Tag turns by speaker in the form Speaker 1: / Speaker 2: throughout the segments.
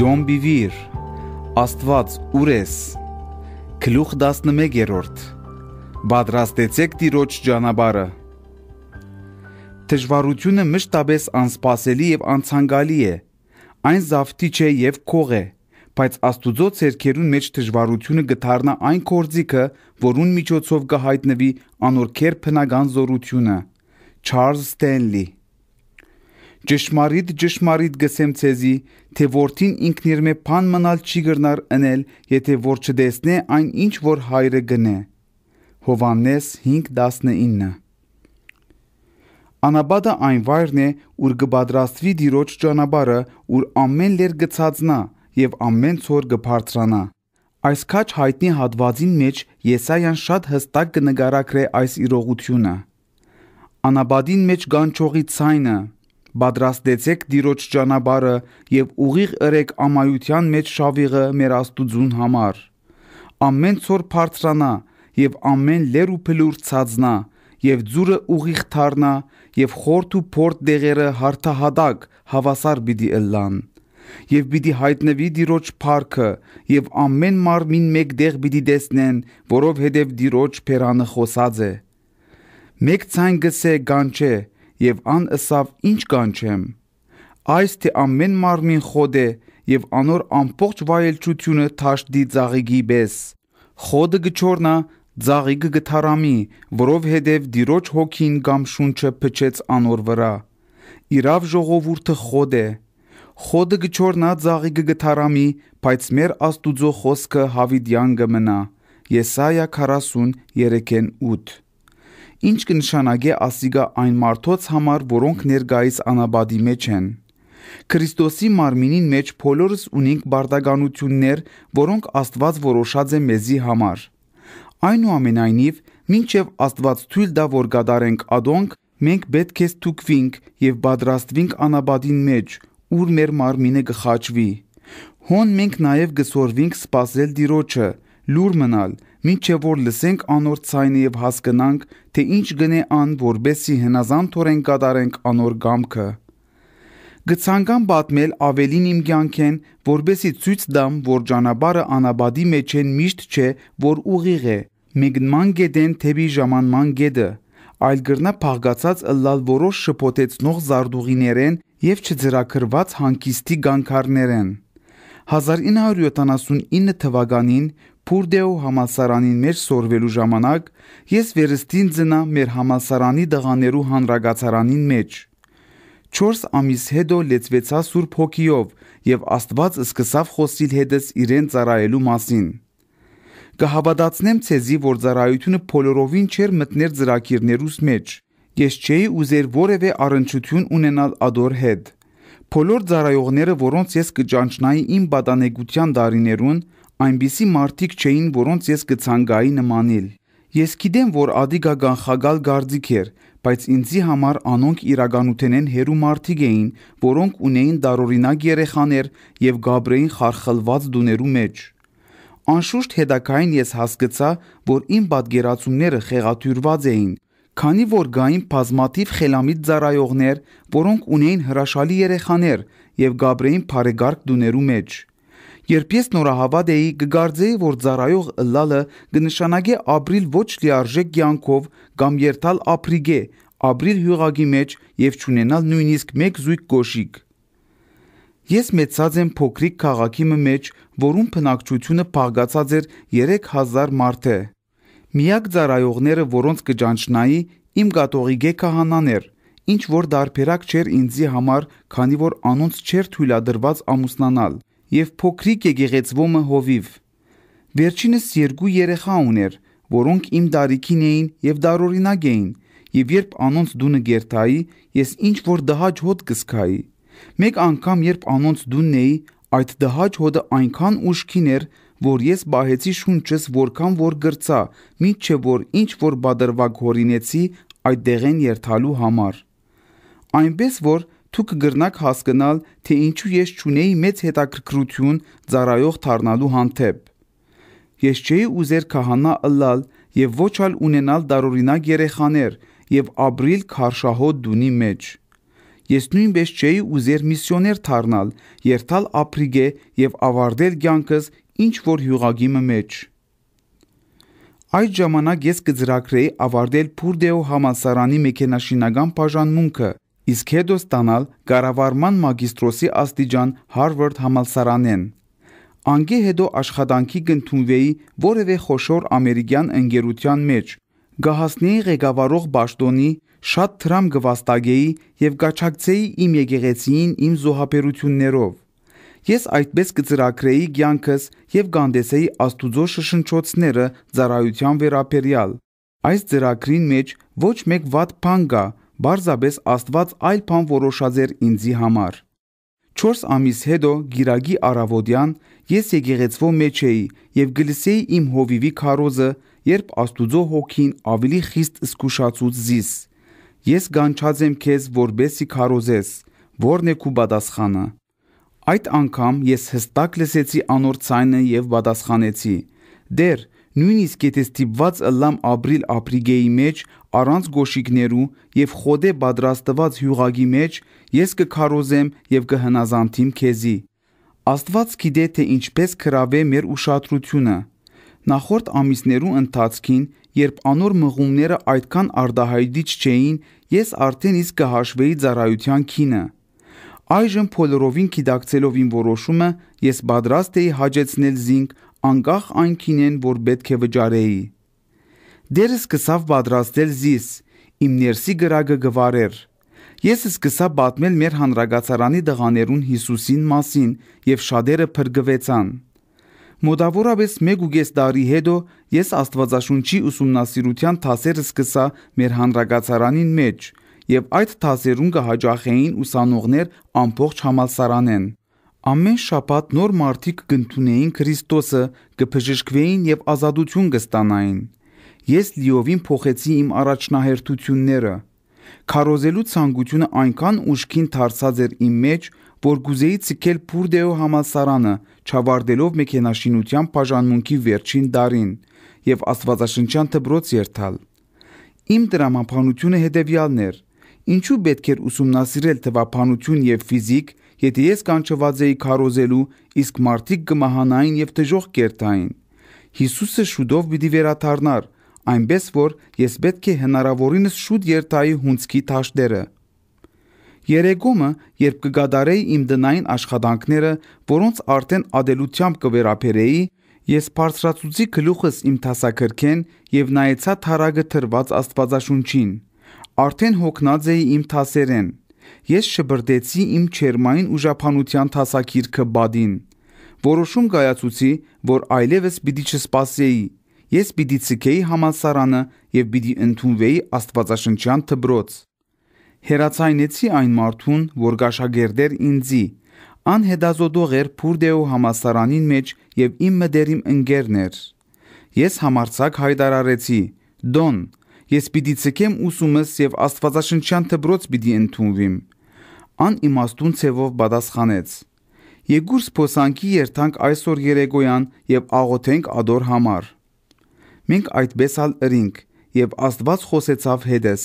Speaker 1: Ջոմբիվիր Աստված ուր ես Գլուխ 11-րդ Պատրաստեցեք Տիրոջ ճանապարհը Դժվարությունը մշտապես անսպասելի եւ անցանկալի է այն զավթիչ է եւ քող է բայց Աստուծո ցերքերուն մեջ դժվարությունը գտարնա այն կորձիկը, որուն միջոցով կհայտնվի անորքեր փնական զորությունը։ Չարլզ Ստենլի 1913 Ճշմարիտ ճշմարիտ գսեմ ցեզի, թե որդին ինքն իր մե փան մնալ չի գրնար ընել, եթե որ չդեսնե այն ինչ որ հայրը գնե։ Հովանես 5:19 Անաբադը այն վայրն է, ուր գբադրաստվի դիրոջ ճանապարհը, ուր ամեն լեր գցածնա եւ ամեն ցոր գբարձրանա։ Այս քաչ հայտնի հատվածին մեջ Եսայան շատ հստակ կնկարագրե այս իրողությունը։ Անաբադին մեջ կան ճողի ցայնը, Պատրաստեցեք Տիրոջ ճանապարը եւ ուղիղ ըրեք ամայության մեջ շավիղը մեր Աստուծուն համար։ Ամեն ծոր բարձրանա եւ ամեն լեր ու փլուր ցածնա եւ ծուրը ուղիղ թառնա եւ խորթ ու փորտ դեղերը հարթահադակ հավասար բիդի ըլլան եւ բիդի հայտնվի Տիրոջ парքը եւ ամեն մարմին մեկտեղ բիդի դեսնեն որով հետեւ Տիրոջ փերանը խոսած է մեկ ցայն գսե գանչե եւ անըսավ ինչ կանչեմ։ Այս թե ամեն մարմին խոդ է եւ անոր ամբողջ վայելչությունը ճաշդի ծաղիկի պես։ Խոդը գճորնա ծաղիկը գթարամի, որով հետև դիրոջ հոգին կամ շունչը փչեց անոր վրա։ Իրավ ժողովուրդը խոդ է։ Խոդը գճորնա ծաղիկը գթարամի, բայց մեր Աստուծո խոսքը հավիդյան գմնա։ Եսայա 43:8 ինչ կնշանակե ասիգա այն մարդոց համար, որոնք ներկայիս անաբադի մեջ են։ Քրիստոսի մարմինին մեջ բոլորս ունենք բարդագանություններ, որոնք Աստված որոշած է մեզի համար։ Այնուամենայնիվ, մինչև Աստված թույլ դա որ գադարենք ադոնք, մենք պետք է ստուգվենք եւ պատրաստվենք անաբադին մեջ, ուր մեր մարմինը կխաչվի։ Հոն մենք նաև գսորվենք սпасել դիրոջը, լուր մնալ, մինչև որ լսենք անոր ցայնը եւ հասկանանք, թե ինչ գնե ան, որբեսի հնազանդորեն կատարենք անոր գամքը։ Գցանգամ պատմել ավելին իմ կյանքեն, որբեսի ցույց տամ, որ ճանապարհը անաբադի մեջ են միշտ չէ, որ ուղիղ է։ Մեգնման գեդեն թեբի ժամանման գեդը, այլ գրնա փաղկացած ըլլալ որոշ շփոթեցնող զարդուղիներեն եւ չձրակրված հանկիստի գանկարներեն։ 1979 թվականին Փուրդեո համասարանին մեջ սորվելու ժամանակ ես վերստին ծնա մեր համասարանի դղաներու հանրագացարանին մեջ։ 4 ամիս հետո լեցվեցա Սուրբ Հոգիով եւ Աստված սկսավ խոսիլ հետս իրեն ծառայելու մասին։ Կհավատացնեմ ցեզի, որ ծառայությունը փոլորովին չեր մտներ ծրակիրներուս մեջ։ Ես չէի ուզեր որևէ առընչություն ունենալ ադոր հետ։ Բոլոր ծառայողները, որոնց ես կճանչնայի իմ բադանեգության դարիներուն, Այնպիսի մարդիկ չէին, որոնց ես կցանգայի նմանել։ Ես գիտեմ, որ Ադիգա գանխագալ գարձիկ էր, բայց ինձի համար անոնք իրականութենեն հերու մարդիկ էին, որոնք ունեին դարօրինակ երեխաներ եւ Գաբրեին խարխլված դուներու մեջ։ Անշուշտ հետակային ես հասկացա, որ իմ պատկերացումները խեղաթյուրված էին, Քանի որ գային բազմաթիվ խելամիտ ծառայողներ, որոնք ունեին հրաշալի երեխաներ եւ Գաբրեին բարեգարկ դուներու մեջ, Երբ ես նորահավատ էի, կգարձեի, որ ծառայող լալը կնշանակե ապրիլ ոչ լիարժեք կյանքով կամ երթալ ապրիգե, ապրիլ հյուղագի մեջ եւ ճանենալ նույնիսկ մեկ զույգ կոշիկ։ Ես մեծած եմ փոքրիկ քաղաքի մեջ, որում բնակչությունը փաղացած էր 3000 մարդը։ Միակ ծառայողները, որոնց կճանչնայի, իմ կաթողիկե քահանաներ, ինչ որ դարբերակ չէր ինձի համար, քանի որ անոնց չէր թույլատրված ամուսնանալ, եւ փոքրիկ եկեղեցվումը հովիվ։ Վերջինս երկու երեխա ուներ, որոնք իմ դարիքին էին եւ դարօրինակ էին, եւ երբ անոնց դունը գերթայի, ես ինչ որ դահաճ հոտ կսկայի։ Մեկ անգամ երբ անոնց դունն էի, այդ դահաճ հոտը այնքան ուշքին էր, որ ես բահեցի շունչս որքան որ գրծա, միչե որ ինչ որ բادرվակ հորինեցի այդ դեղեն երթալու համար։ Այնպես որ դու կգրնաք հասկանալ, թե ինչու ես ճունեի մեծ հետաքրքրություն ծառայող դառնալու հանդեպ։ Ես չէի ուզեր քահանա ըլլալ եւ ոչ ալ ունենալ դարօրինակ երեխաներ եւ ապրիլ քարշահոտ դունի մեջ։ Ես նույնպես չէի ուզեր միսիոներ դառնալ, երթալ ապրիգե եւ ավարտել կյանքս ինչ որ հյուղագի մեջ։ Այդ ժամանակ ես կծրագրեի ավարտել Փուրդեո համալսարանի մեքենաշինական բաժանմունքը իսկ հետո ստանալ Կառավարման մագիստրոսի աստիճան Harvard համալսարանեն։ Անգե հետո աշխատանքի գտնվեի որևէ խոշոր ամերիկյան ընկերության մեջ։ Գահասնեի ղեկավարող Բաշտոնի շատ թրամ գվաստագեի եւ գաչակցեի իմ եկեղեցին իմ զոհաբերություններով։ Ես այդպես կծրակրեի ցանկս եւ գանդեսեի Աստուծո շշնչոցները ծառայության վերապերյալ։ Այս ծրագրին մեջ ոչ մեկ ված բան կա, Բարձաբես Աստված այլ բան որոշած էր ինձի համար։ 4 ամիս հետո Գիրագի Արավոդյան ես եկեղեցվո մեջ էի եւ գլսեի իմ հովիվի քարոզը, երբ Աստուծո հոգին ավելի խիստ զգուշացուց զիս։ Ես գանչած եմ քեզ, որբեսի քարոզես, որն է քու պատասխանը։ Այդ անգամ ես հստակ լսեցի անոր ցայնը եւ պատասխանեցի. Դեր նույնիսկ եթե ստիպված ըլլամ ապրիլ ապրիգեի մեջ առանց գոշիկներու եւ խոդե պատրաստված հյուղագի մեջ ես կքարոզեմ եւ կհնազանդիմ քեզի Աստված գիտե թե ինչպես կրավե մեր ուշադրությունը նախորդ ամիսներու ընթացքին երբ անոր մղումները այդքան արդահայտիչ չէին ես արդեն իսկ կհաշվեի ծառայության քինը այժմ փոլորովին գիտակցելով իմ որոշումը ես պատրաստ էի հաջեցնել զինք անկախ այն քինեն որ պետք է վճարեի Դեր սկսավ պատրաստել զիս, իմ ներսի գրագը գվարեր։ Ես սկսա պատմել մեր հանրագացարանի դղաներուն Հիսուսին մասին եւ շատերը փրկվեցան։ Մոտավորապես 1.5 տարի հետո ես Աստվածաշունչի ուսումնասիրության դասերը սկսա մեր հանրագացարանին մեջ եւ այդ դասերուն կհաջախեին ուսանողներ ամբողջ համալսարանեն։ Ամեն շաբաթ նոր մարդիկ կընտունեին Քրիստոսը, կփժշկվեին եւ ազատություն կստանային։ Ես լիովին փոխեցի իմ առաջնահերթությունները։ Քարոզելու ցանկությունը այնքան ուշքին դարձած էր իմ մեջ, որ գուզեի ցկել Փուրդեո համասարանը, չավարտելով մեքենաշինության բաժանմունքի վերջին դարին եւ Աստվածաշնչյան դբրոց երթալ։ Իմ դրամապանությունը հետեւյալն էր. ինչու պետք էր ուսումնասիրել թվապանություն եւ ֆիզիկ, եթե ես կանչված էի քարոզելու, իսկ մարդիկ կմահանային եւ դժող կերտային։ Հիսուսը շուտով պիտի վերաթարնար, այնպես որ ես պետք է հնարավորինս շուտ երթայի հունցքի ճաշները։ Երեգումը, երբ կգադարեի իմ դնային աշխատանքները, որոնց արդեն ադելությամբ կվերապերեի, ես բարձրացուցի գլուխս իմ թասակրքեն եւ նայեցա թարագը թրված Աստվածաշունչին։ Արդեն հոգնած էի իմ թասերեն։ Ես շբրտեցի իմ չերմային ուժապանության թասակիրքը բադին։ Որոշում կայացուցի, որ այլևս պիտի չսպասեի Ես պիտի ցկեի համալսարանը եւ պիտի ընդունվեի Աստվածաշնչյան դբրոց։ Հերացայնեցի այն մարդուն, որ գաշագերդեր ինձի։ Ան հետազոտող էր Փուրդեո համալսարանին մեջ եւ իմ մդերիմ ընկերն էր։ Ես համարցակ հայտարարեցի. Դոն, ես պիտի ցկեմ ուսումս եւ Աստվածաշնչյան դբրոց պիտի ընդունվիմ։ Ան իմաստուն ցևով պատասխանեց. Եգուր սփոսանքի երթանք այսօր երեկոյան եւ աղոթենք ադոր համար։ Մենք այդպես ալ ըրինք եւ Աստված խոսեցավ հետես։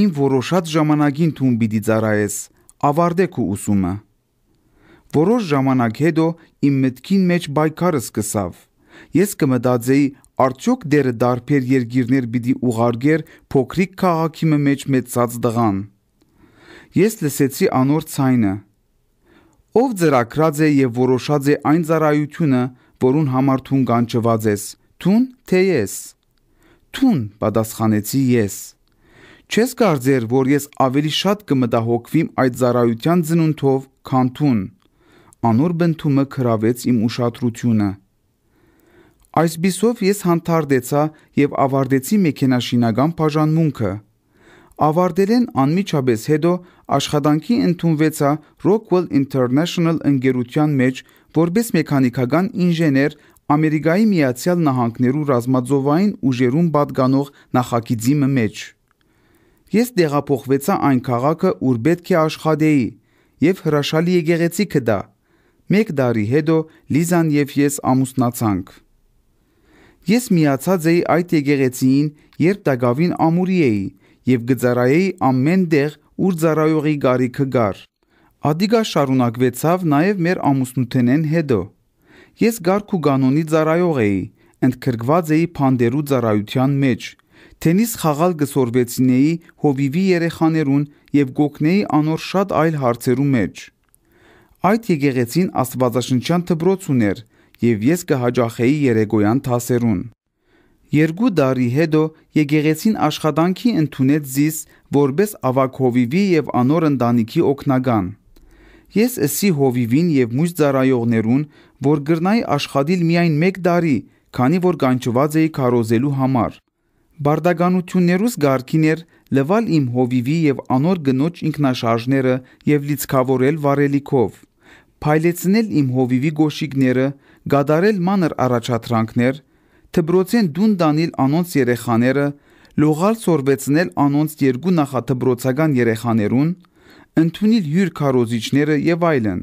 Speaker 1: Ին որոշած ժամանակին թուն պիտի ծառայես, ավարտեք ու ուսումը։ Որոշ ժամանակ հետո իմ մտքին մեջ բայկարը սկսավ։ Ես կմտածեի, արդյոք դերը դարբեր երգիրներ պիտի ուղարկեր փոքրիկ քաղաքի մեջ մեծած դղան։ Ես լսեցի անոր ցայնը։ Ով ծրակրած է եւ որոշած է այն ծառայությունը, որուն համար թուն կանչված ես, Տուն թե ես։ Տուն պատասխանեցի ես։ Չես կարծեր, որ ես ավելի շատ կմտահոգվեմ այդ զարայության ծնունդով, քան տուն։ Անոր բնթումը քրավեց իմ ուշադրությունը։ Այս բիսով ես հանդարտեցա եւ ավարտեցի մեքենաշինական բաժանմունքը։ Ավարտելեն անմիջապես հետո աշխատանքի ընդունվեցա Rockwell International ընկերության մեջ որպես մեխանիկական ինժեներ Ամերիկայի Միացյալ Նահանգներու ռազմաձովային ուժերուն պատկանող նախագիծի մեջ։ Ես տեղափոխվեցա այն քաղաքը, ուր պետք է աշխատեի, եւ հրաշալի եկեղեցիքը դա։ Մեկ տարի հետո Լիզան եւ ես ամուսնացանք։ Ես միացած էի այդ եկեղեցիին, երբ Տագավին ամուրի էի եւ գծարայի ամենտեղ ուր ծառայողի գարիքը գար։ Ադիգա շարունակվեցավ նաև մեր ամուսնութենեն հետո։ Ես գարք ու գանոնի ծառայող էի, ընդքրկված էի փանդերու ծառայության մեջ։ Տենիս խաղալ գսորվեցինեի հովիվի երեխաներուն եւ գոգնեի անոր շատ այլ հարցերու մեջ։ Այդ եկեղեցին աստվածաշնչյան դբրոց ուներ եւ ես կհաջախեի երեգոյան թասերուն։ Երկու տարի հետո եկեղեցին աշխատանքի ընդունեց զիս որպես ավակ հովիվի եւ անոր ընտանիքի օկնական։ Ես էսի հովիվին եւ մույս ծառայողներուն, որ գրնայի աշխատիլ միայն 1 տարի, քանի որ կանչված էի քարոզելու համար։ Բարդագանություններուս գարկիներ լվալ իմ հովիվի եւ անոր գնոջ ինքնաշարժները եւ լիցքավորել վարելիքով։ Փայլեցնել իմ հովիվի գոշիկները, գադարել մանր առաջադրանքներ, թբրոցեն դուն դանիլ անոնց երեխաները, լողալ սորբեցնել անոնց երկու նախաթբրոցական երեխաներուն, ընդունիլ հյուր քարոզիչները եւ այլն։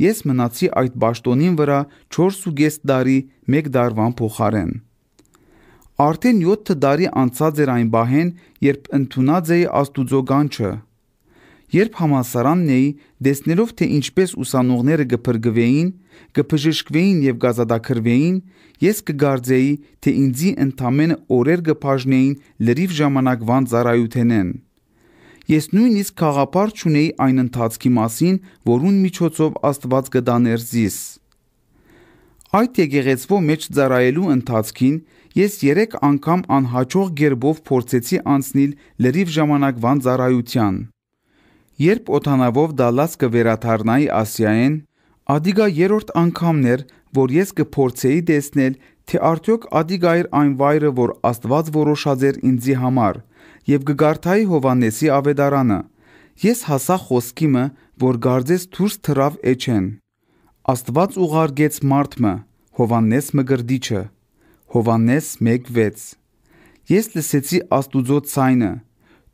Speaker 1: Ես մնացի այդ ճաշտոնին վրա 4.5 տարի, 1 դարվան փոխարեն։ Արդեն 7 տարի անցած էր այն բահեն, երբ ընդունած էի Աստուծո գանչը։ Երբ համասարանն էի, դեսնելով թե ինչպես ուսանողները գփրկվեին, գփժշկվեին եւ գազադակրվեին, ես կգարձեի, թե ինձի ընդամենը օրեր գփաժնեին լրիվ ժամանակվան ծառայութենեն։ Ես նույնիսկ խաղապար չունեի այն ընթացքի մասին, որուն միջոցով Աստված կդա ներզիս։ Այդ եկեղեցվո մեջ ծառայելու ընթացքին ես 3 անգամ անհաջող ģերբով փորձեցի անցնել լրիվ ժամանակվան ծառայության։ Երբ օթանավով Դալաս կվերաթարնայի Ասիային, Ադիգա երրորդ անգամն էր, որ ես կփորձեի տեսնել, թե արդյոք Ադիգա էր այն վայրը, որ Աստված որոշած էր ինձի համար, եւ գգարթայի Հովանեսի ավետարանը։ Ես հասա խոսքիմը, որ գարձես դուրս թռավ էջեն։ Աստված ուղարկեց մարդը, Հովանես մգրդիչը։ Հովանես 1:6 Ես լսեցի Աստուծո ցայնը.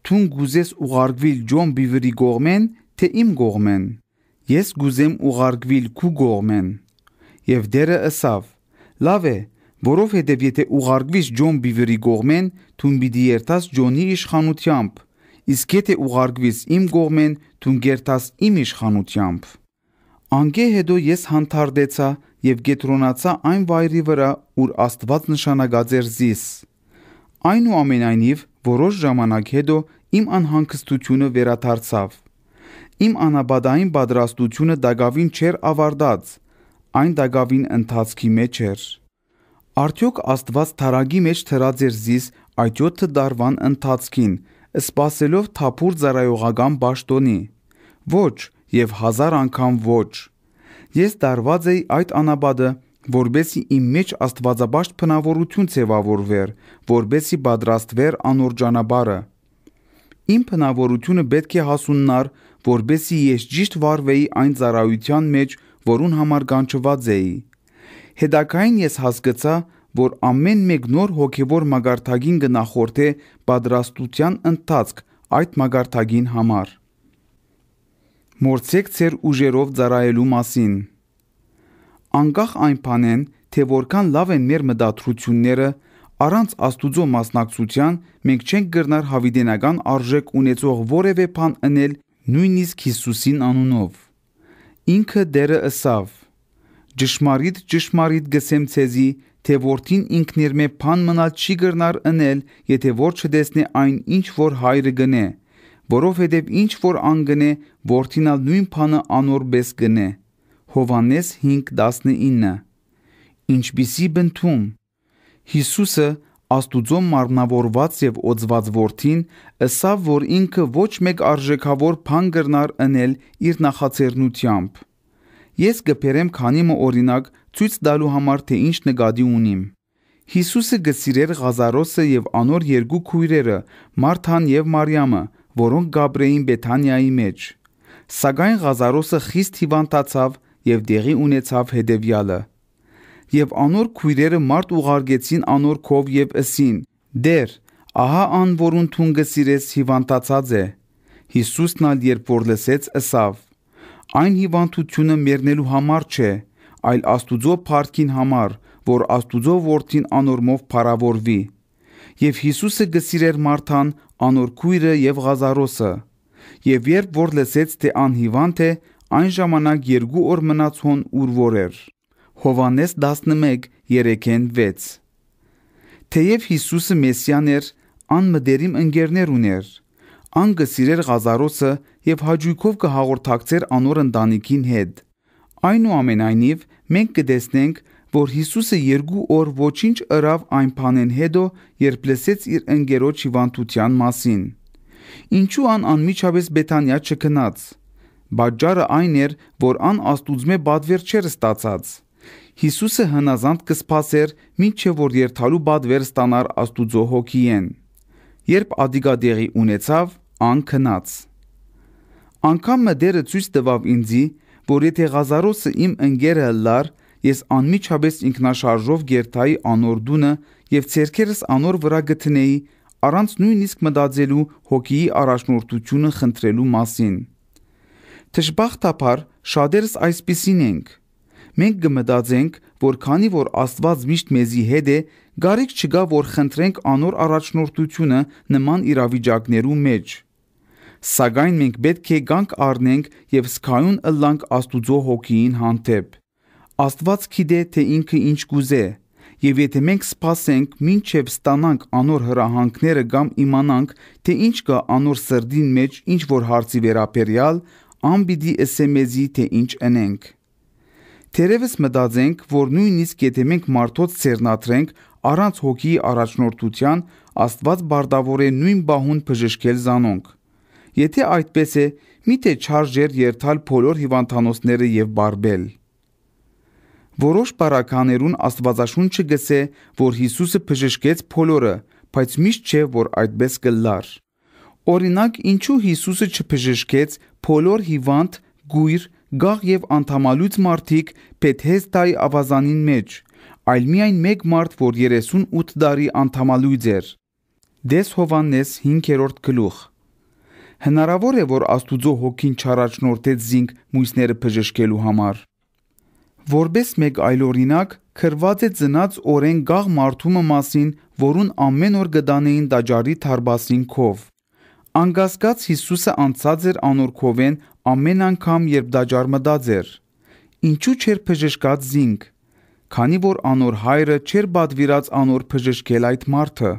Speaker 1: Թուն գուզես ուղարկվել Ջոն Բիվերի գողմեն, թե իմ գողմեն։ Ես գուզեմ ուղարկվել քու գողմեն։ Եվ դերը ասավ. Լավ է, որովհետև եթե ուղարկվիս Ջոն Բիվերի գողմեն, ցուն պիտի երթաս Ջոնի իշխանությամբ, իսկ եթե ուղարկվիս իմ գողմեն, ցուն գերտաս իմ իշխանությամբ։ Անգե հետո ես հանդարտեցա եւ գետրոնացա այն վայրի վրա, ուր Աստված նշանակած էր զիս։ Այնուամենայնիվ որոշ ժամանակ հետո իմ անհանգստությունը վերադարձավ։ Իմ անաբադային պատրաստությունը դակավին չեր ավարտած, այն դակավին ընթացքի մեջ էր։ Արդյոք Աստված թարագի մեջ թրած էր զիս այդ 7 դարվան ընթացքին, սпасելով թափուր ծառայողական ճաշտոնի։ Ոչ, եւ հազար անգամ ոչ։ Ես դարված էի այդ անաբադը, որբեսի իմ մեջ աստվածաբաշտ փնավորություն ձևավորվեր, որբեսի պատրաստվեր անորջանաբարը։ Իմ փնավորությունը պետք է հասուննար, որբեսի ես ճիշտ վարվեի այն ծառայության մեջ, որուն համար կանչված էի։ Հետակային ես հասկացա, որ ամեն մեկ նոր հոգևոր մագարտագին գնախորդ է պատրաստության ընթացք այդ մագարտագին համար։ Մորցեք ծեր ուժերով ծառայելու մասին։ Անկախ այն բանեն, թե որքան լավ են մեր մտադրությունները, առանց Աստուծո մասնակցության մենք չենք գրնար հավիդենական արժեք ունեցող որևէ բան անել նույնիսկ Հիսուսին անունով։ Ինքը դերը ըսավ Ճշմարիտ ճշմարիտ գսեմ ցեզի, թե որդին ինքն իր մե փան մնալ չի գրնար ընել, եթե որ չդեսնե այն ինչ որ հայրը գնե, որովհետև ինչ որ անգնե, որդինալ նույն փանը անորբես գնե։ Հովանես 5:19 Ինչպիսի բնթում Հիսուսը Աստուծո մարմնավորված եւ օծված որդին ըսավ, որ ինքը ոչ մեկ արժեքավոր փան գրնար ընել իր նախաձեռնությամբ։ Ես գբերեմ քանի մը օրինակ ցույց տալու համար թե ինչ նկատի ունիմ։ Հիսուսը գսիրեր Ղազարոսը եւ անոր երկու քույրերը՝ Մարթան եւ Մարիամը, որոնք Գաբրեին Բեթանիայի մեջ։ Սակայն Ղազարոսը խիստ հիվանդացավ եւ դեղի ունեցավ հետեւյալը։ Եվ անոր քույրերը մարդ ուղարկեցին անոր քով եւ ըսին. Դեր, ահա ան, որուն թուն գսիրես հիվանդացած է։ Հիսուսն ալ երբ որ լսեց, ըսավ. Այն հիվանդությունը մեռնելու համար չէ, այլ Աստուծո փառքին համար, որ Աստուծո որդին անորմով փառավորվի։ Եվ Հիսուսը գսիրեր Մարթան անոր քույրը եւ Ղազարոսը։ Եվ երբ որ լսեց թե անհիվանդ է, այն ժամանակ երկու օր մնաց հոն ուրվոր էր։ Հովանես 11:3-6 Թեև Հիսուսը Մեսիան էր, անմդերիմ ընկերներ ուներ, անգսիրեր Ղազարոսը եւ հաջույքով կհաղորդակցեր անոր ընտանիքին հետ։ Այնուամենայնիվ մենք կտեսնենք, որ Հիսուսը երկու օր ոչինչ ըրավ այն բանեն հետո, երբ լսեց իր ընկերոջ հիվանդության մասին։ Ինչու ան անմիջապես Բեթանիա չքնաց։ Բաճարը այն էր, որ ան աստուծմե բադվեր չեր ստացած։ Հիսուսը հնազանդ կսպասեր, մինչև որ երթալու բադվեր ստանար աստուծո հոգիեն։ Երբ ադիգադեղի ունեցավ, անքնած։ Անկամ մդերը ցույց տվավ ինձի, որ եթե Ղազարոսը իմ ընկերը լար, ես անմիջապես ինքնաշարժով գերթայի անորդունը եւ ցերքերս անոր վրա գտնեի առանց նույնիսկ մտածելու հոգիի առաջնորդությունը խնդրելու մասին։ Տշբախտապար շատերս այսպեսին ենք։ Մենք կմտածենք, որ քանի որ Աստված միշտ մեզի հետ է, գարիք չկա որ խնդրենք անոր առաջնորդությունը նման իրավիճակներու մեջ սակայն մենք պետք է գանք առնենք եւ սկայուն ըլլանք Աստուծո հոգին հանդեպ։ Աստված գիտե թե ինքը ինչ կուզե, եւ եթե մենք սпасենք, ինչեւ ստանանք անոր հրահանգները կամ իմանանք, թե ինչ կա անոր սրդին մեջ, ինչ որ հարցի վերաբերյալ, ամբիդի էսեմեզի թե ինչ ընենք։ Տերևս մտածենք, որ նույնիսկ եթե մենք մարդոց ծերնատրենք առանց հոգի առաջնորդության, Աստված բարդավոր է նույն բահուն բժշկել զանոնք։ Եթե այդպես է, միթե չարժեր երթալ բոլոր հիվանդանոցները եւ բարբել։ Որոշ բարականերուն Աստվածաշունչը գսե, որ Հիսուսը բժշկեց բոլորը, բայց միշտ չէ, որ այդպես կլար։ Օրինակ, ինչու Հիսուսը չբժշկեց բոլոր հիվանդ, գույր, գաղ եւ անթամալուց մարդիկ Պետհեստայի ավազանին մեջ, այլ միայն մեկ մարդ, որ 38 տարի անթամալույց էր։ Դես Հովանես 5-րդ գլուխ 1 Հնարավոր է, որ Աստուծո հոգին չառաջնորդեցինք մույսները բժշկելու համար։ Որբես մեկ այլ օրինակ, քրված է ծնած օրեն գաղ մարդումը մասին, որուն ամեն օր գտանեին դաջարի թարբասինքով։ Անգասկած Հիսուսը անցած էր անորքովեն ամեն անգամ, երբ դաջար մտած էր։ Ինչու չէր բժշկած զինք, քանի որ անոր հայրը չէր բադվիրած անոր բժշկել այդ մարդը։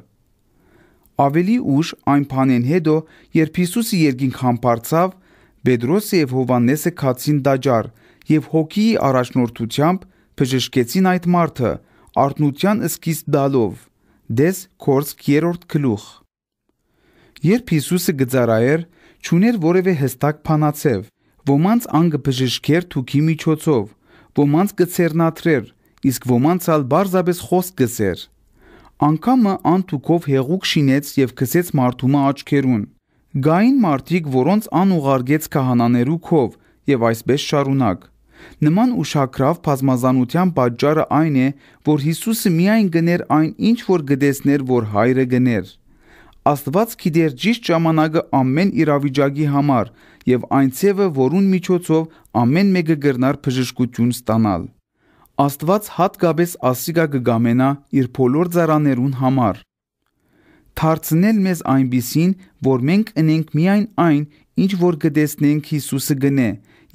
Speaker 1: Ավելի ուշ այն բանեն հետո, երբ Հիսուսը երկինք համբարձավ, Պետրոսը եւ Հովաննեսը քացին դաճար եւ հոգիի առաջնորդությամբ բժշկեցին այդ մարդը արտնության սկիզբ դալով։ Դես Կորսկ 3-րդ գլուխ։ Երբ Հիսուսը գծարայեր, ճուներ որևէ հստակ փանացև, ոմանց անգը բժշկեր թուքի միջոցով, ոմանց գծերնաթրեր, իսկ ոմանց ալ բարձաբես խոսք գծեր։ Անկամը անտուկով հեղուկ շինեց եւ քսեց մարդումը աչքերուն։ Գային մարդիկ, որոնց անուղարգեց քահանաներու քով եւ այսպես շարունակ։ Նման ուշակրավ բազմազանության պատճառը այն է, որ Հիսուսը միայն գներ այն, ինչ որ գտեսներ, որ հայրը գներ։ Աստված գիտեր ճիշտ ժամանակը ամեն իրավիճակի համար եւ այն ցևը, որուն միջոցով ամեն մեկը գրնար բժշկություն ստանալ։ Աստված հատկապես ասիգա կգամենա իր բոլոր ծառաներուն համար։ Թարցնել մեզ այնպիսին, որ մենք ընենք միայն այն, ինչ որ գտեսնենք Հիսուսը գնե,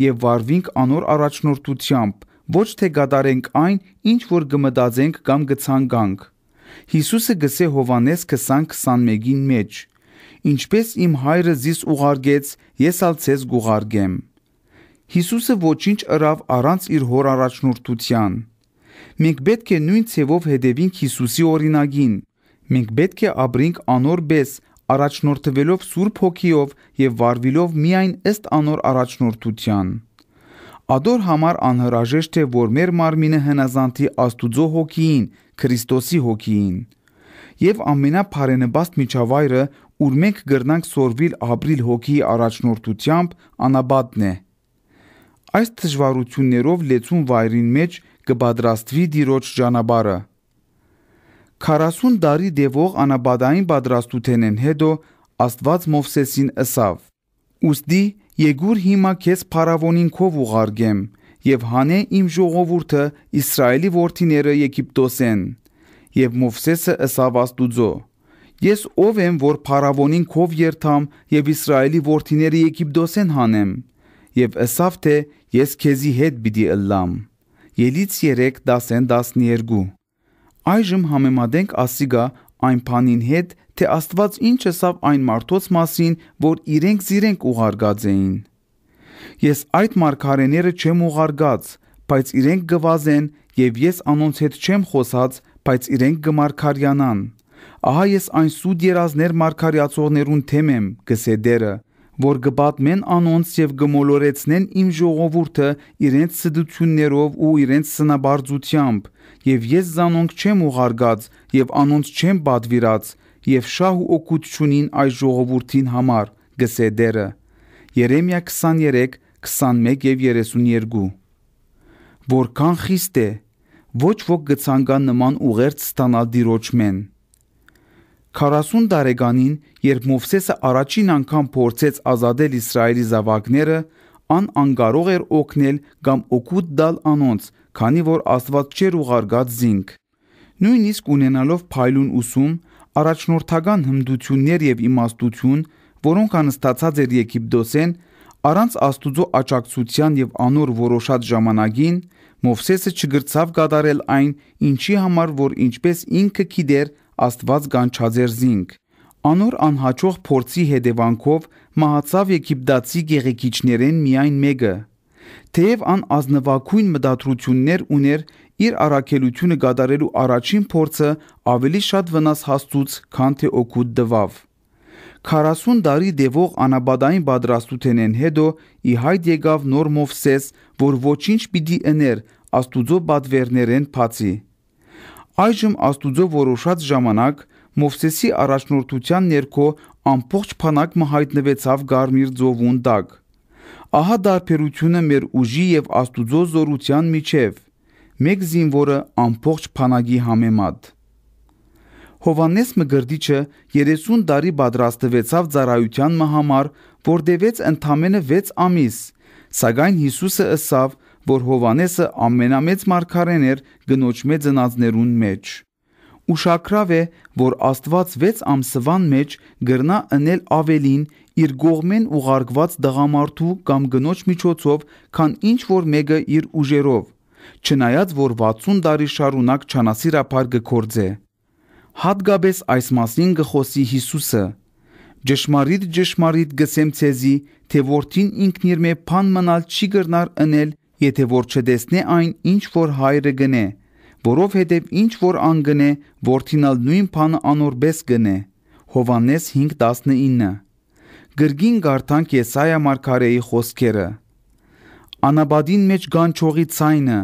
Speaker 1: եւ վարվենք անոր առաջնորդությամբ, ոչ թե գադարենք այն, ինչ որ գմտածենք կամ գցանկանք։ Հիսուսը գսե Հովանես 20:21-ին մեջ. Ինչպես իմ հայրը զիս ուղարկեց, ես ալ ցեզ գուղարկեմ։ Հիսուսը ոչինչ ըրավ առանց իր հոր առաջնորդության։ Մենք պետք է նույն ցևով հետևենք Հիսուսի օրինագին։ Մենք պետք է ապրենք անոր բես, առաջնորդվելով Սուրբ Հոգիով եւ վարվելով միայն ըստ անոր առաջնորդության։ Ադոր համար անհրաժեշտ է, որ մեր մարմինը հնազանդի Աստուծո Հոգին, Քրիստոսի Հոգին։ Եվ ամենափարենպաստ միջավայրը, ուր մենք գրնանք սորվիլ ապրիլ Հոգի առաջնորդությամբ, անաբադն է։ Այս դժվարություններով լեցուն վայրին մեջ կբադրաստվի դիրոջ ճանապարհը։ 40 տարի դևող անաբադային պատրաստութենեն հետո Աստված Մովսեսին ըսավ։ Ոստի Եգուր հիմա քեզ փարավոնին քով ուղարկեմ եւ հանե իմ ժողովուրդը Իսրայելի որդիները Եգիպտոսեն։ Եվ Մովսեսը ըսավ Աստուծո. Ես ով եմ, որ փարավոնին քով երթամ եւ Իսրայելի որդիները Եգիպտոսեն հանեմ եւ ասավ թե ես քեզի հետ պիտի ըլլամ։ Ելից 3 10-ն 12։ Այժմ համեմատենք ASCII-ը այն բանին հետ, թե Աստված ինչ ասավ այն մարդոց մասին, որ իրենք զիրենք ուղարկած էին։ Ես այդ մարգարեները չեմ ուղարկած, բայց իրենք գվազեն եւ ես անոնց հետ չեմ խոսած, բայց իրենք գմարքարյանան։ Ահա ես այն սուտ երազներ մարգարյացողներուն թեմեմ, գսե դերը, որ գբատմեն անոնց եւ գմոլորեցնեն իմ ժողովուրդը իրենց սդություններով ու իրենց սնաբարձությամբ եւ ես զանոնք չեմ ուղարկած եւ անոնց չեմ բադվիրած եւ շահ ու օգուտ ճունին այս ժողովրդին համար գսե դերը Երեմիա 23 21 եւ 32 Որքան խիստ է ոչ ոք գցանգան նման ուղերձ ստանալ դիրոճ մեն 40 տարեկանին, երբ Մովսեսը առաջին անգամ փորձեց ազատել Իսրայելի զավակները, ան անկարող էր օգնել կամ օգուտ տալ անոնց, քանի որ Աստված չեր ուղարկած զինք։ Նույնիսկ ունենալով փայլուն ուսում, առաջնորդական հմդություններ եւ իմաստություն, որոնք անստացած էր Եգիպտոսեն, առանց Աստուծո աջակցության եւ անոր որոշած ժամանակին, Մովսեսը չգրցավ կատարել այն, ինչի համար որ ինչպես ինքը գիտեր, Աստված գանչաձերզինք։ Անոր անհաջող փորձի հետևանքով մահացավ Եգիպտացի գեղեցիչներեն միայն մեկը։ Թեև ան ազնվակույն մտադրություններ ուներ իր առաքելությունը գադարելու առաջին փորձը ավելի շատ վնաս հաստուց, քան թե օգուտ դվավ։ 40 տարի դևող անաբադային պատրաստութենեն հետո ի հայտ եկավ նոր Մովսես, որ ոչինչ պիտի ըներ Աստուծո պատվերներեն բացի։ Այժմ Աստուծո որոշած ժամանակ Մովսեսի առաջնորդության ներքո ամբողջ փանակը հայտնվեցավ Գարմիր ծովուն տակ։ Ահա դարբերությունը մեր ուժի եւ Աստուծո զորության միջև։ Մեկ զինվորը ամբողջ փանակի համեմատ։ Հովանես Մգրդիչը 30 տարի պատրաստվեցավ ծառայության համար, որ դևեց ընդամենը 6 ամիս, սակայն Հիսուսը ըսավ որ Հովանեսը ամենամեծ մարգարեն էր գնոջ մեծ զնածներուն մեջ։ Ուշակրավ է, որ Աստված 6 ամսվան մեջ գրնա ընել ավելին իր գողմեն ուղարկված դղամարդու կամ գնոջ միջոցով, քան ինչ որ մեկը իր ուժերով, չնայած որ 60 տարի շարունակ ճանասիրապար գործե։ Հատկապես այս մասին գխոսի Հիսուսը. Ճշմարիտ ճշմարիտ գսեմ ցեզի, թե որտին ինքն իր մե փան մնալ չի գրնար ընել եթե որ չդեսնե այն, ինչ որ հայրը գնե, որովհետև ինչ որ անգնե, որթինալ նույն բանը անորբես գնե։ Հովանես 5:19 Գրգին գարտանք Եսայա մարգարեի խոսքերը։ Անաբադին մեջ կան ճողի ցայնը,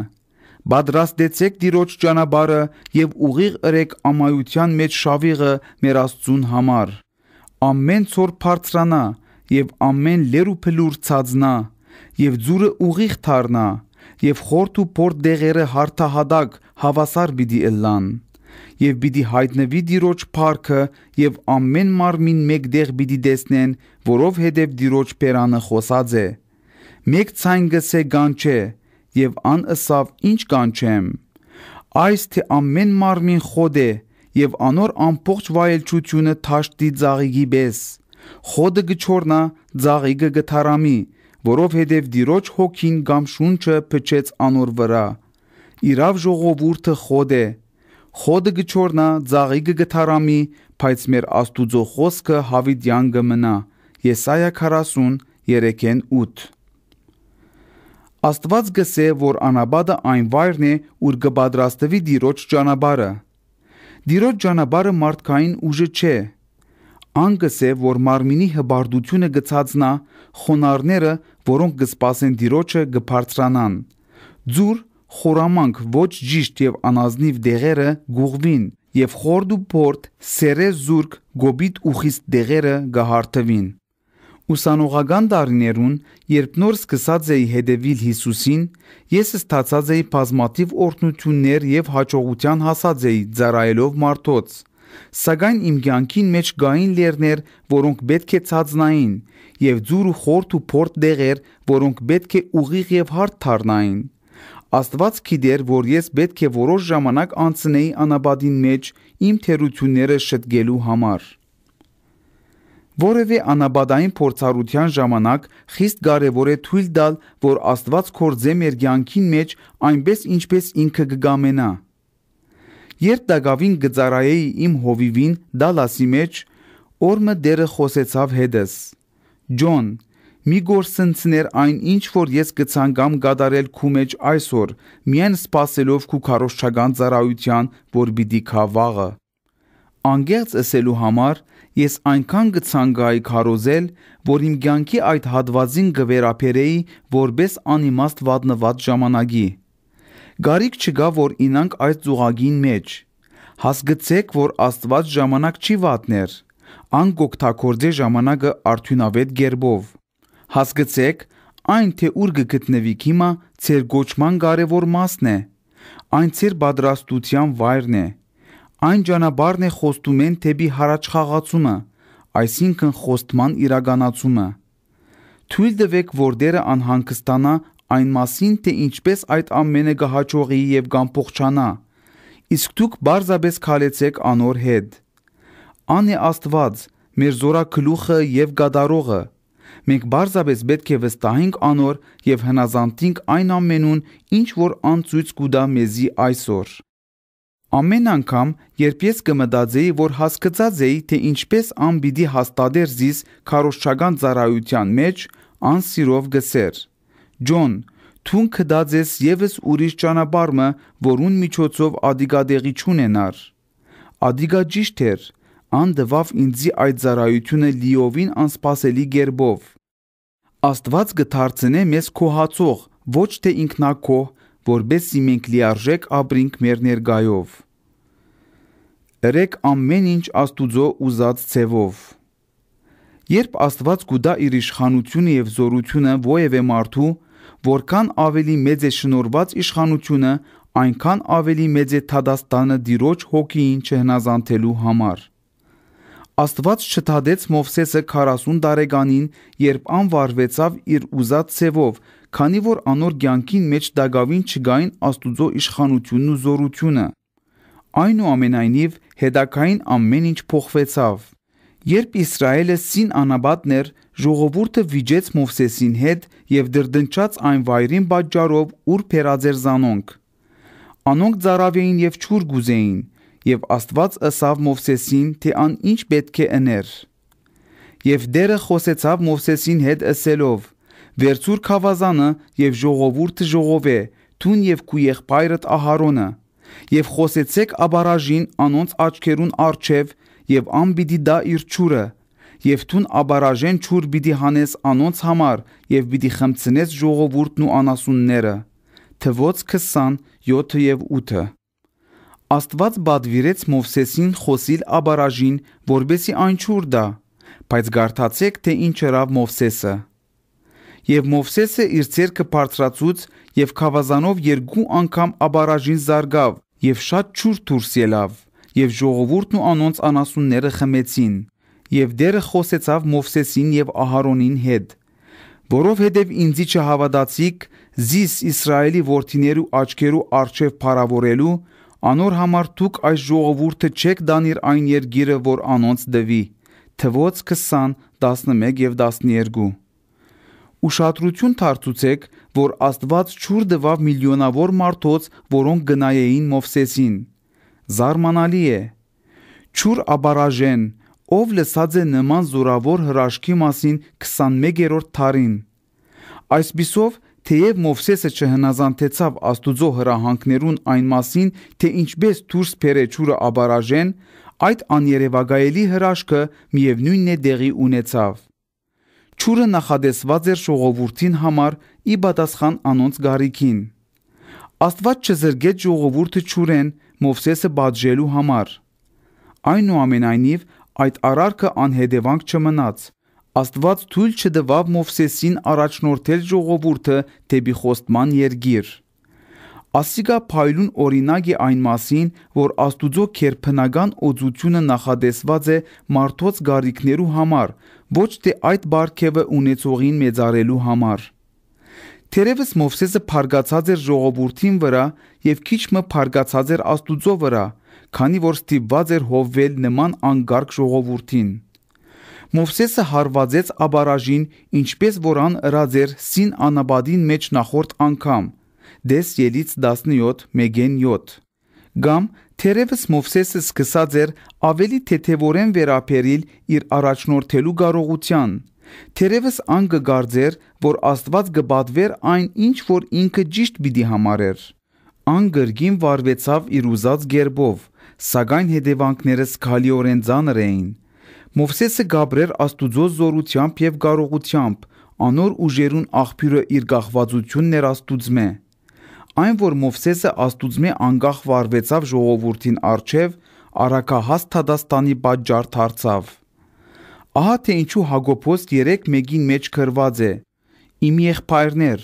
Speaker 1: Բադրաստեցեք ծիրոջ ճանապարը եւ ուղիղ ըրեք ամայության մեջ շավիղը մեր Աստծուն համար։ Ամեն ծոր բարձրանա եւ ամեն լերու փլուր ցածնա եւ ձուրը ուղիղ թառնա եւ խորտ ու փոր դեղերը հարթահադակ հավասար բիդի ելան եւ բիդի հայտնվի դիրոջ парքը եւ ամեն մարմին մեկ դեղ բիդի դեսնեն որով հետեւ դիրոջ պերանը խոսած է մեկ ցայն գսե գանչե եւ ան ըսավ ինչ կանչեմ այս թե ամեն մարմին խոդ է եւ անոր ամբողջ վայելչությունը թաշտի ծաղիգի բես խոդը գչորնա ծաղիգը գթարամի գ որովհետև Տիրոջ հոգին կամ շունչը փչեց անոր վրա։ Իրավ ժողովուրդը խոդ է։ Խոդը գճորնա, ծաղիկը գթարամի, բայց մեր Աստուծո խոսքը հավիտյան կմնա։ Եսայա 40:3-ն 8։ Աստված գսե, որ անաբադը այն վայրն է, ուր կպատրաստվի Տիրոջ ճանապարհը։ Տիրոջ ճանապարհը մարդկային ուժը չէ, Անգս է, որ մարմինի հբարդությունը գցածնա, խոնարները, որոնք գսպասեն դիրոջը գբարձրանան։ Ձուր խորամանկ ոչ ճիշտ եւ անազնիվ դեղերը գուղվին եւ խորդ ու փորտ սերե զուրկ գոբիտ ու խիստ դեղերը գահարթվին։ Ուսանողական դարիներուն, երբ նոր սկսած էի հետևել Հիսուսին, ես ստացած էի բազմաթիվ օրհնություններ եւ հաջողության հասած էի ծառայելով մարդոց։ Սակայն իմ ցանկին մեջ գային լերներ, որոնք պետք է ցածնային, եւ ձուր ու խորթ ու փորտ դեղեր, որոնք պետք է ուղիղ եւ հարթ դառնային։ Աստված գիտեր, որ ես պետք է որոշ ժամանակ անցնեի անաբադին մեջ իմ թերությունները շտկելու համար։ Որևէ անաբադային փորձառության ժամանակ խիստ կարևոր է թույլ տալ, որ Աստված կործե մեր ցանկին մեջ այնպես ինչպես ինքը կգամենա։ Երբ Դագավին գծարայի իմ հովիվին դալասի մեջ օրը դերը խոսեցավ հետս։ Ջոն, մի գործընծներ այն ինչ որ ես կցանգամ գդարել քու մեջ այսօր, միայն սпасելով քու քարոշչական ծառայության, որ պիտի քա վաղը։ Անգերց ասելու համար ես այնքան գցանգայի քարոզել, որ իմ ցանկի այդ հադվածին գվերապերեի, որբես անիմաստ վատնված ժամանակի։ Գարիկ չկա, որ ինանք այս ծուղագին մեջ հասկացեք, որ Աստված ժամանակ չի վատներ, անգոկտակորձե ժամանակը արդյունավետ ģերբով։ Հասկացեք, այն թե ուր գտնվի հիմա ծեր գոչման կարևոր մասն է։ Այն ծեր պատրաստության վայրն է։ Այն ճանապարհն է խոստում են թեպի հարաճխաղացումը, այսինքն խոստման իրականացումը։ Թույլ տվեք, որ դերը անհանգստանա այն մասին, թե ինչպես այդ ամենը գահաճողի եւ գամփողչանա։ Իսկ դուք բարձաբես քալեցեք անոր հետ։ Անի Աստված, մեր զորակլուխը եւ գադարողը։ Մենք բարձաբես պետք է վստահենք անոր եւ հնազանդենք այն ամենուն, ինչ որ անցույց կուտա մեզի այսօր։ Ամեն անգամ, երբ ես կմտածեի, որ հասկացած էի, թե ինչպես ան պիտի հաստատեր զիս քարոշչական ծառայության մեջ, անսիրով գսեր։ Ջոն, թուն կդա ձեզ եւս ուրիշ ճանապարհը, որուն միջոցով ադիգադեղի չունենար։ Ադիգա ճիշտ էր, անդվավ ինձի այդ զարայությունը լիովին անսպասելի ģերբով։ Աստված գթարցնե մեզ քոհացող, ոչ թե ինքնակոհ, որբեսի մենք լիարժեք ապրենք մեր ներգայով։ Երեք ամեն ինչ Աստուծո ուզած ցևով։ Երբ Աստված գուտա իր իշխանությունը եւ զորությունը ովևէ մարդու որքան ավելի մեծ է շնորհված իշխանությունը, այնքան ավելի մեծ է Թադաստանը Տիրոջ հոգին չհնազանդելու համար։ Աստված չթադեց Մովսեսը 40 տարեկանին, երբ անվարվեցավ իր ուզած ցևով, քանի որ անոր ցանկին մեջ դակավին չգային Աստուծո իշխանությունն ու զորությունը։ Այնուամենայնիվ հետակային ամեն ինչ փոխվեցավ։ Երբ Իսրայելը Սին անաբատներ Ժողովուրդը վիճեց Մովսեսին հետ եւ դրդնճաց այն վայրին պատճառով, ուր փերաձեր զանոնք։ Անոնք ծարավեին եւ ճուր գուզեին, եւ Աստված ըսավ Մովսեսին, թե ան ինչ պետք է ըներ։ Եվ դերը խոսեցավ Մովսեսին հետ ասելով. Վերցուր խավազանը եւ ժողովուրդը ժողովե, թուն եւ քու եղբայրդ Ահարոնը, եւ խոսեցեք աբարաժին անոնց աչքերուն արչև եւ ամբիդի դա իր ճուրը եւ դուն աբարաժեն ճուր պիտի հանես անոնց համար եւ պիտի խմցնես ժողովուրդն ու անասունները թվոց 20 7 եւ 8 Աստված բադվիրեց Մովսեսին խոսիլ աբարաժին որբեսի այն ճուր դա բայց գարթացեք թե ինչ հրավ Մովսեսը Եվ Մովսեսը իր ցերկը բարձրացուց եւ խավազանով երկու անգամ աբարաժին զարգավ եւ շատ ճուր դուրս ելավ եւ ժողովուրդն ու անոնց անասունները խմեցին Եվ Դերը խոսեցավ Մովսեսին եւ Ահարոնին հետ. Որովհետև ինձի չհավատացիք, զիս Իսրայելի որդիներու աչքերու արչև փառավորելու, անոր համար դուք այս ժողովուրդը չեք դանիր այն երգիրը, որ անոնց դվի։ Թվոց 20, 11 եւ 12 Ուշադրություն դարձուցեք, որ Աստված ճուր դվավ միլիոնավոր մարդոց, որոնք գնայեին Մովսեսին։ Զարմանալի է։ Ճուր աբարաժեն, ով լսած է նման զորավոր հրաշքի մասին 21-րդ տարին։ Այսպիսով, թեև Մովսեսը չհնազանդեցավ Աստուծո հրահանգներուն այն մասին, թե ինչպես դուրս բերե ճուրը աբարաժեն, այդ աներևակայելի հրաշքը միևնույնն է դեղի ունեցավ։ Ճուրը նախադեсված էր ժողովրդին համար ի պատասխան անոնց գարիքին։ Աստված չզրգեց ժողովուրդը ճուրեն Մովսեսը բաժելու համար։ Այնուամենայնիվ այդ արարքը անհեդևանք չմնաց։ Աստված թույլ չդվավ Մովսեսին առաջնորդել ժողովուրդը դեպի խոստման երկիր։ Ասիկա Փայլուն օրինակ է այն մասին, որ Աստուծո քերփնական օծությունը նախադեսված է մարդոց գարիկներու համար, ոչ թե այդ բարգևը ունեցողին մեծարելու համար։ Տերևս Մովսեսը փարգացած էր ժողովրդին վրա եւ քիչ մը փարգացած էր Աստուծո վրա, քանի որ ստիպված էր հովվել նման անգարգ ժողովրդին։ Մովսեսը հարվածեց աբարաժին, ինչպես որան ըրաձեր Սին անաբադին մեջ նախորդ անգամ։ Դես ելից 17 մեգեն 7։ Գամ Թերևս Մովսեսը սկսած էր ավելի թեթևորեն վերապերիլ իր առաջնորդելու կարողության։ Թերևս ան կգարձեր, որ Աստված կբադվեր այն ինչ որ ինքը ճիշտ պիտի համարեր։ Ան գրգին վարվեցավ իր ուզած ģերբով սակայն հետևանքները սկալիորեն ծանր էին։ Մովսեսը Գաբրիել Աստուծո զորությամբ եւ կարողությամբ անոր ուժերուն աղբյուրը իր գահվածություններ աստուծմե։ Այն որ Մովսեսը աստուծմե անկախ վարվեցավ ժողովրդին արչև, արակահաս Թադաստանի պատճառ դարձավ։ Ահա թե ինչու Հակոբոս 3:1-ին մեջ գրված է. Իմ եղբայրներ,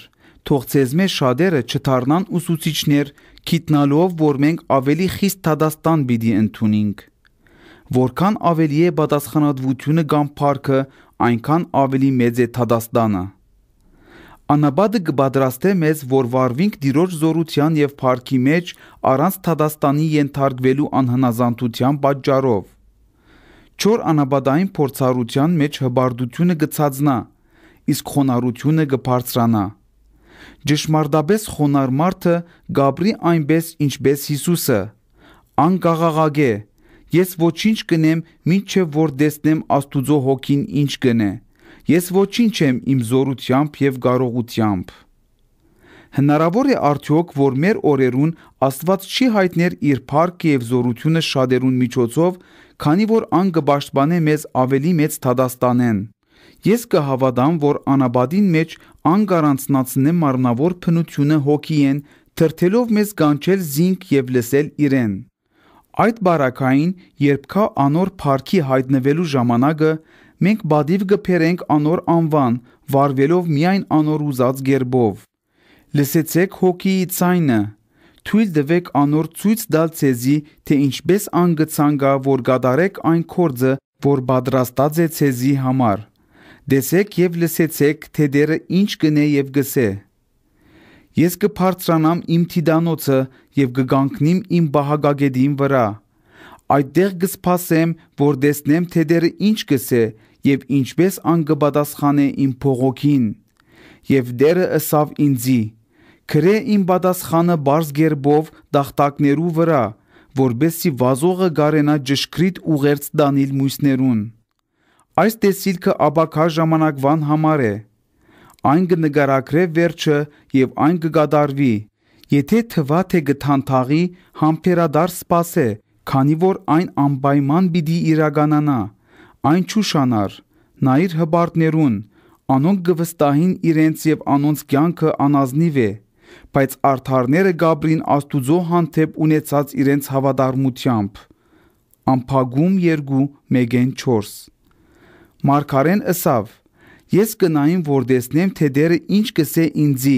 Speaker 1: թող ցեզ մեջ շատերը չդառնան ուսուցիչներ, գիտնալով, որ մենք ավելի խիստ դադաստան պիտի ընդունենք։ Որքան ավելի է պատասխանատվությունը կամ փառքը, այնքան ավելի մեծ է դադաստանը։ Անաբադը կպատրաստե մեզ, որ վարվինք ծիրոջ զորության եւ փառքի մեջ առանց դադաստանի ենթարկվելու անհնազանդության պատճառով։ Չոր անաբադային փորձառության մեջ հբարդությունը գծածնա, իսկ խոնարհությունը կբարձրանա։ գ ճշմարտաբես խոնար մարդը գաբրի այնպես ինչպես Հիսուսը անկաղաղագե ես ոչինչ կնեմ մինչև որ դեսնեմ աստուծո հոգին ինչ կնե ես ոչինչ եմ իմ զորությամբ եւ կարողությամբ Հնարավոր է արդյոք, որ մեր օրերուն Աստված չի հայտներ իր փառքը եւ զորությունը շադերուն միջոցով, քանի որ ան կպաշտպանե մեզ ավելի մեծ թադաստանեն։ Ես կհավատամ, որ անաբադին մեջ անկարանցնացնե մարմնավոր փնությունը հոգիեն, թրթելով մեզ կանչել զինք եւ լսել իրեն։ Այդ բարակային, երբ կա անոր парքի հայտնվելու ժամանակը, մենք բադիվ գփերենք անոր անվան, վարվելով միայն անոր ուզած ģերբով։ Լսեցեք հոգիի ցայնը, թույլ տվեք անոր ցույց տալ ցեզի, թե ինչպես անգցան գա, որ գադարեք այն կորձը, որ պատրաստած է ցեզի համար։ Դեսեք եւ լսեցեք, թե դերը ինչ գնե եւ գսե։ Ես կբարձրանամ իմ թիդանոցը եւ կգանքնիմ իմ բահագագեդին վրա։ Այդտեղ կսպասեմ, որ դեսնեմ, թե դերը ինչ գսե եւ ինչպես անգպատասխանե իմ փողոքին։ Եվ դերը ըսավ ինձի. Քրե իմ պատասխանը բարձ գերբով դախտակներու վրա, որբեսի վազողը գարենա ճշգրիտ ուղերձ դանիլ մույսներուն։ Այս տեսիլքը աբակա ժամանակվան համար է։ Այն կնկարագրե վերջը եւ այն կգադարվի։ Եթե թվա թե գթանթաղի համբերադար սпасե, քանի որ այն անպայման պիտի իրականանա, այն ճուշանար, նայր հբարտներուն, անոնք գվստահին իրենց եւ անոնց կյանքը անազնիվ է, բայց արթարները Գաբրին Աստուծո հանդեպ ունեցած իրենց հավատարմությամբ։ Անփագում 2:4 Մարգարեն ասավ. Ես կնայեմ, որ տեսնեմ, թե դերը ինչ կսե ինձի։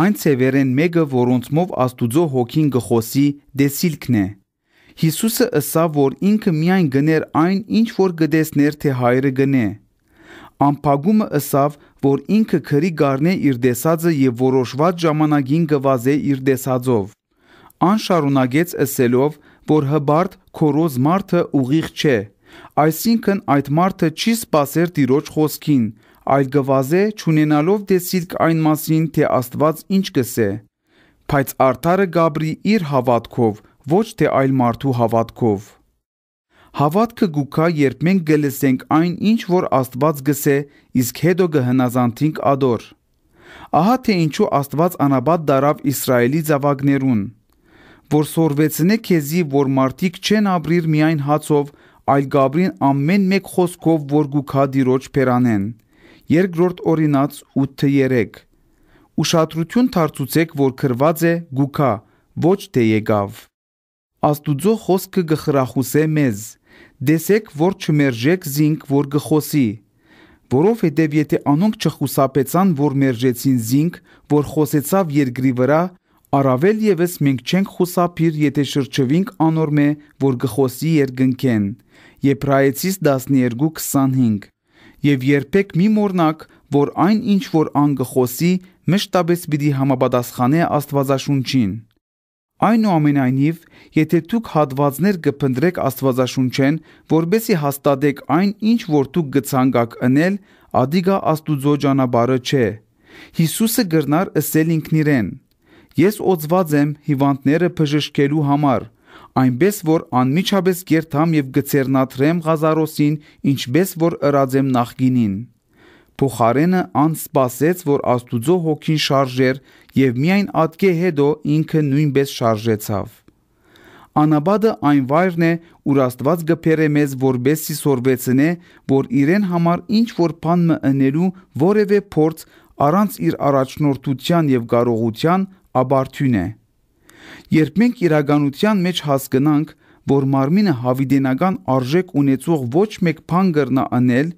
Speaker 1: Այն ցևերեն մեկը, որոնցով Աստուծո հոգին գխոսի, դեսիլքն է։ Հիսուսը ասավ, որ ինքը միայն գներ այն, ինչ որ գտեսներ, թե հայրը գնե։ Անփագումը ասավ, որ ինքը քրի գարնե իր դեսածը եւ որոշված ժամանակին գվազե իր դեսածով։ Անշարունակեց ասելով, որ հբարտ քորոզ մարդը ուղիղ չէ, Այսինքն այդ մարդը չի սпасեր Տիրոջ խոսքին, այլ գվազե ճանենալով դեսիրք այն մասին, թե Աստված ինչ կսե։ Բայց արդարը Գաբրի իր հավատքով, ոչ թե այլ մարդու հավատքով։ Հավատքը գուկա, երբ մենք գլսենք այն, ինչ որ Աստված գսե, իսկ հետո կհնազանդենք ադոր։ Ահա թե ինչու Աստված անաբադ դարավ Իսրայելի զավակներուն, որ սորվեցնե քեզի, որ մարդիկ չեն ապրիր միայն հացով, այլ Գաբրին ամեն մեկ խոսքով որ գուքա դիրոջ պերանեն։ Երկրորդ օրինաց 8:3 Ուշադրություն դարձուցեք, որ քրված է գուքա, ոչ թե եկավ։ Աստուծո խոսքը գխրախուսե մեզ։ Դեսեք, որ չմերժեք զինք, որ գխոսի։ Որովհետև եթե անոնք չխուսափեցան, որ մերժեցին զինք, որ խոսեցավ երկրի վրա, Արավել եւս մենք չենք խուսափիր, եթե շրջվենք անորմե, որ գխոսի երկնքեն։ Եբրայեցիս 12:25։ Եվ երբեք մի մորնակ, որ այն ինչ որ անգխոսի, մշտապես պիտի համապատասխանե Աստվածաշունչին։ Այնուամենայնիվ, եթե դուք հատվածներ կփնտրեք Աստվածաշունչեն, որբեսի հաստատեք այն, ինչ որ դուք գցանգակ ընել, ադիգա Աստուծո ճանապարհը չէ։ Հիսուսը գրնար ըսել ինքնիրեն։ Ես օծված եմ հիվանդները բժշկելու համար, այնպես որ անմիջապես գերտամ եւ գծերնաթրեմ Ղազարոսին, ինչպես որ ըրած եմ նախգինին։ Փոխարենը անսպասեց, որ Աստուծո հոգին շարժեր եւ միայն ատկե հետո ինքը նույնպես շարժեցավ։ Անաբադը այն վայրն է, ուր Աստված գբերե մեզ որբեսի սորվեցնե, որ իրեն համար ինչ որ բան մը ընելու որևէ փորձ առանց իր առաջնորդության եւ կարողության աբարթյուն է։ Երբ մենք իրականության մեջ հասկանանք, որ մարմինը հավիդենական արժեք ունեցող ոչ մեկ փանգրնա անել,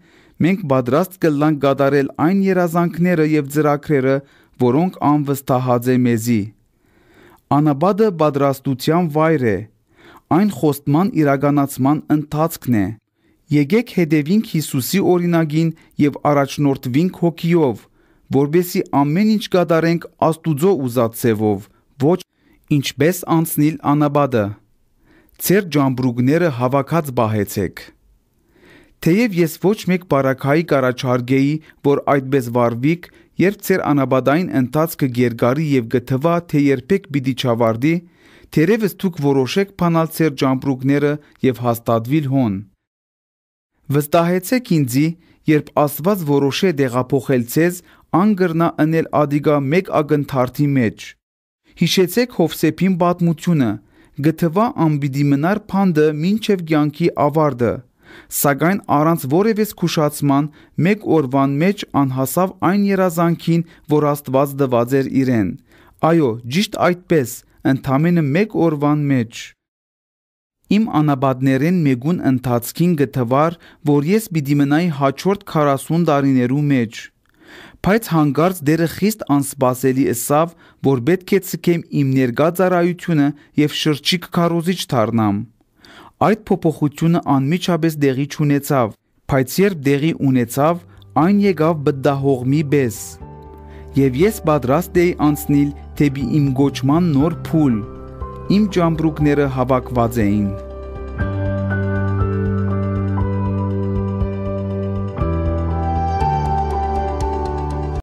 Speaker 1: մենք պատրաստ կլանք գադարել այն երազանքները եւ ծրագրերը, որոնք անվստահած է մեզի։ Անաբադը պատրաստության վայր է։ Այն խոստման իրականացման ընթացքն է։ Եկեք հետևինք Հիսուսի օրինագին եւ առաջնորդվինք հոգիով, որբեսի ամեն ինչ կատարենք Աստուծո ուզած ձևով, ոչ ինչպես անցնիլ անաբադը։ Ձեր ջամբրուկները հավաքած բահեցեք։ Թեև ես ոչ մեկ բարակայի կարաչարգեի, որ այդպես վարվիկ, երբ ծեր անաբադային ընթացքը գերգարի եւ գթվա, թե երբեք պիտի չավարդի, թերևս դուք որոշեք փանալ ծեր ճամպրուկները եւ հաստատվիլ հոն։ Վստահեցեք ինձի, երբ Աստված որոշե դեղափոխել ցեզ անգրնա անել ադիգա մեկ ագնթարթի մեջ։ Հիշեցեք Հովսեփին պատմությունը, գթվա ամբիդի մնար փանդը մինչև ցանկի ավարդը, սակայն առանց որևէս քուշացման մեկ օրվան մեջ անհասավ այն երազանքին, որ Աստված տված էր իրեն։ Այո, ճիշտ այդպես, ընդամենը մեկ օրվան մեջ։ Իմ անաբադներեն մեգուն ընթացքին գտվար, որ ես պիտի մնայի հաջորդ 40 տարիներու մեջ։ Բայց հանգարց դերը խիստ անսպասելի ըսավ, որ պետք է ցկեմ իմ ներկա ծառայությունը եւ շրջիկ քարոզիչ դառնամ։ Այդ փոփոխությունը անմիջապես դեղի չունեցավ, բայց երբ դեղի ունեցավ, այն եկավ բդահող մի բես։ Եվ ես պատրաստ էի անցնել դեպի իմ գոչման նոր փուլ։ Իմ ճամբրուկները հավաքված էին